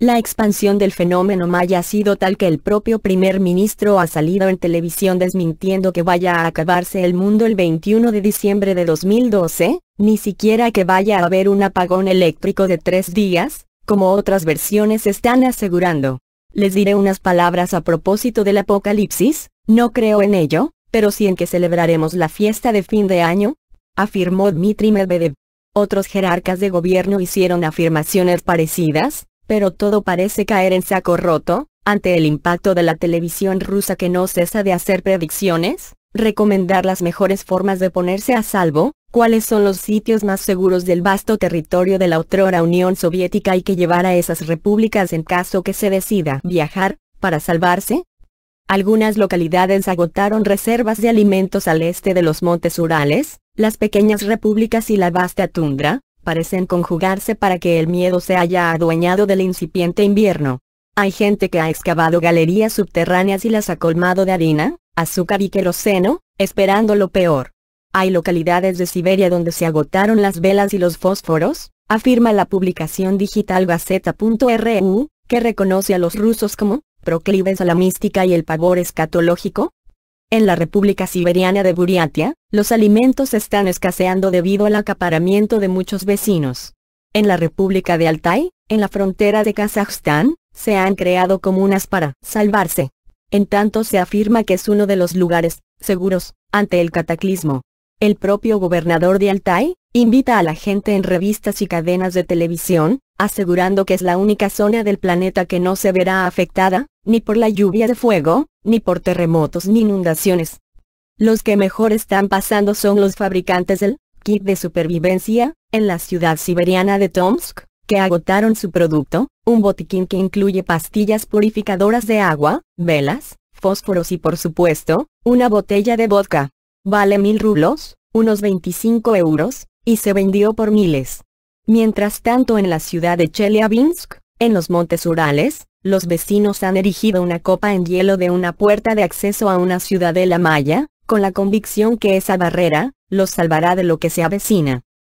La expansión del fenómeno maya ha sido tal que el propio primer ministro ha salido en televisión desmintiendo que vaya a acabarse el mundo el 21 de diciembre de 2012, ni siquiera que vaya a haber un apagón eléctrico de tres días, como otras versiones están asegurando. Les diré unas palabras a propósito del apocalipsis, no creo en ello, pero sí en que celebraremos la fiesta de fin de año, afirmó Dmitry Medvedev. Otros jerarcas de gobierno hicieron afirmaciones parecidas, pero todo parece caer en saco roto, ante el impacto de la televisión rusa que no cesa de hacer predicciones, recomendar las mejores formas de ponerse a salvo, cuáles son los sitios más seguros del vasto territorio de la otrora Unión Soviética y que llevar a esas repúblicas en caso que se decida viajar, para salvarse. Algunas localidades agotaron reservas de alimentos al este de los montes Urales, las pequeñas repúblicas y la vasta tundra, parecen conjugarse para que el miedo se haya adueñado del incipiente invierno. Hay gente que ha excavado galerías subterráneas y las ha colmado de harina, azúcar y queroseno, esperando lo peor. Hay localidades de Siberia donde se agotaron las velas y los fósforos, afirma la publicación digital Gazeta.ru, que reconoce a los rusos como, proclives a la mística y el pavor escatológico, en la República Siberiana de Buriatia, los alimentos están escaseando debido al acaparamiento de muchos vecinos. En la República de Altai, en la frontera de Kazajstán, se han creado comunas para salvarse. En tanto se afirma que es uno de los lugares seguros ante el cataclismo. El propio gobernador de Altai invita a la gente en revistas y cadenas de televisión, asegurando que es la única zona del planeta que no se verá afectada ni por la lluvia de fuego, ni por terremotos ni inundaciones. Los que mejor están pasando son los fabricantes del kit de supervivencia, en la ciudad siberiana de Tomsk, que agotaron su producto, un botiquín que incluye pastillas purificadoras de agua, velas, fósforos y por supuesto, una botella de vodka. Vale mil rublos, unos 25 euros, y se vendió por miles. Mientras tanto en la ciudad de Chelyabinsk, en los montes Urales, los vecinos han erigido una copa en hielo de una puerta de acceso a una ciudadela maya, con la convicción que esa barrera, los salvará de lo que se avecina.